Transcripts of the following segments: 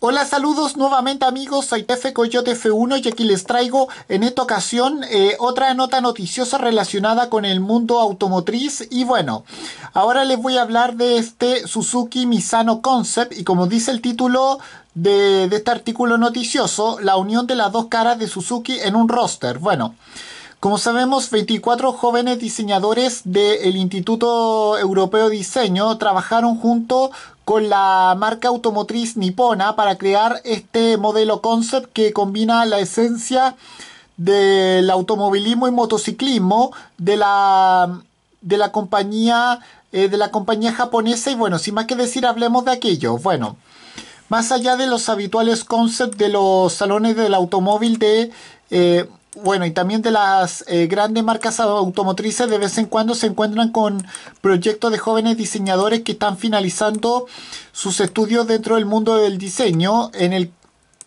Hola, saludos nuevamente amigos, soy Tefe Coyote F1 y aquí les traigo en esta ocasión eh, otra nota noticiosa relacionada con el mundo automotriz y bueno, ahora les voy a hablar de este Suzuki Misano Concept y como dice el título de, de este artículo noticioso, la unión de las dos caras de Suzuki en un roster. Bueno, como sabemos, 24 jóvenes diseñadores del Instituto Europeo de Diseño trabajaron junto con la marca automotriz nipona para crear este modelo concept que combina la esencia del automovilismo y motociclismo de la, de la compañía eh, de la compañía japonesa y bueno, sin más que decir, hablemos de aquello. Bueno, más allá de los habituales concepts de los salones del automóvil de eh, bueno, y también de las eh, grandes marcas automotrices, de vez en cuando se encuentran con proyectos de jóvenes diseñadores que están finalizando sus estudios dentro del mundo del diseño. En el,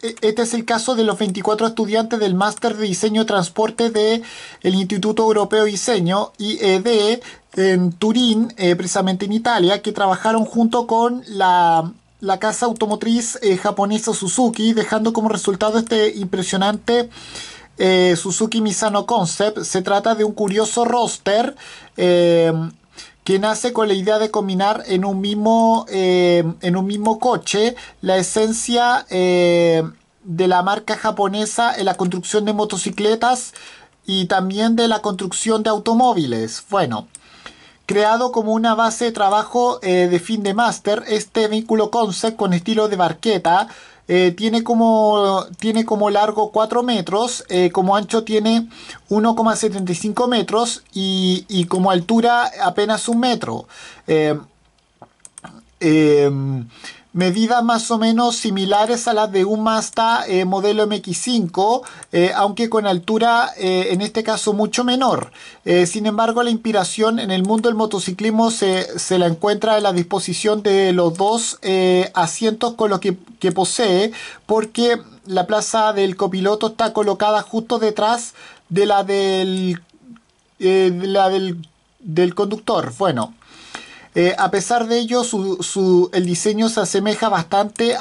e, este es el caso de los 24 estudiantes del Máster de Diseño y Transporte del el Instituto Europeo de Diseño, IED, en Turín, eh, precisamente en Italia, que trabajaron junto con la la casa automotriz eh, japonesa Suzuki, dejando como resultado este impresionante eh, Suzuki Misano Concept, se trata de un curioso roster eh, que nace con la idea de combinar en un mismo, eh, en un mismo coche la esencia de la marca japonesa en la construcción de motocicletas y también de la construcción de automóviles. Bueno, creado como una base de trabajo de fin de máster, este vehículo concept con estilo de barqueta eh, tiene, como, tiene como largo 4 metros, eh, como ancho tiene 1,75 metros y, como altura apenas un metro. Eh, em, medidas más o menos similares a las de un Mazda eh, modelo MX5, eh, aunque con altura eh, en este caso mucho menor. sin embargo, la inspiración en el mundo del motociclismo se, la encuentra en la disposición de los dos asientos con los que, posee, porque la plaza del copiloto está colocada justo detrás de la del, la del, del conductor. Bueno, eh, a pesar de ello, el diseño se asemeja bastante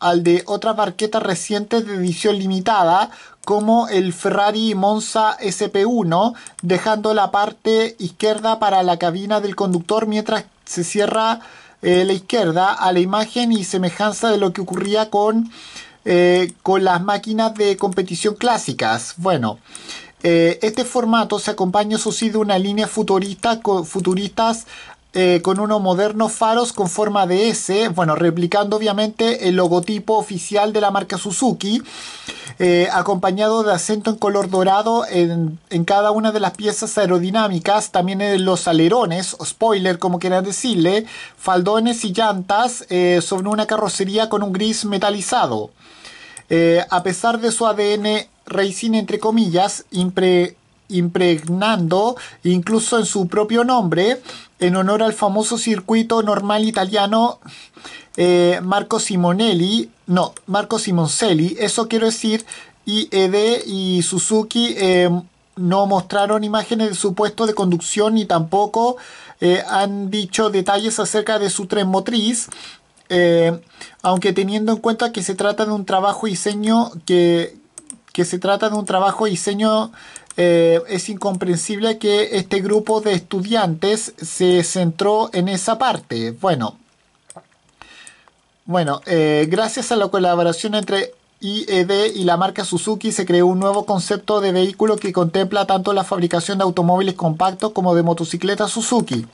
al de otras barquetas recientes de edición limitada, como el Ferrari Monza SP1, dejando la parte izquierda para la cabina del conductor mientras se cierra eh, la izquierda a la imagen y semejanza de lo que ocurría con, eh, con las máquinas de competición clásicas. Bueno, este formato se acompaña, eso sí, de una línea futurista futuristas eh, con unos modernos faros con forma de S, bueno, replicando obviamente el logotipo oficial de la marca Suzuki, eh, acompañado de acento en color dorado en, cada una de las piezas aerodinámicas, también en los alerones, o spoiler como quieran decirle, faldones y llantas eh, sobre una carrocería con un gris metalizado. a pesar de su ADN racing entre comillas, impre impregnando incluso en su propio nombre, en honor al famoso circuito normal italiano eh, Marco Simonelli, no, Marco Simoncelli, eso quiero decir, ...y IED y Suzuki eh, no mostraron imágenes de su puesto de conducción ni tampoco eh, han dicho detalles acerca de su tren motriz. aunque teniendo en cuenta que se trata de un trabajo diseño que, que se trata de un trabajo diseño eh, es incomprensible que este grupo de estudiantes se centró en esa parte. Bueno, bueno eh, gracias a la colaboración entre IED y la marca Suzuki se creó un nuevo concepto de vehículo que contempla tanto la fabricación de automóviles compactos como de motocicletas Suzuki.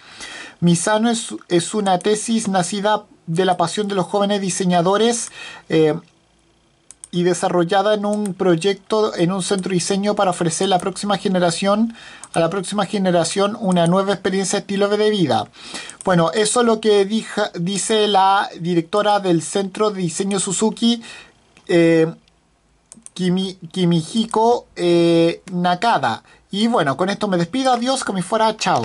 Misano es, una tesis nacida de la pasión de los jóvenes diseñadores. Eh, y desarrollada en un proyecto, en un centro de diseño para ofrecer la próxima generación, a la próxima generación una nueva experiencia estilo de vida. Bueno, eso es lo que dice la directora del centro de diseño Suzuki, eh, Kimihiko eh, Nakada. Y bueno, con esto me despido, adiós, como me fuera, chao.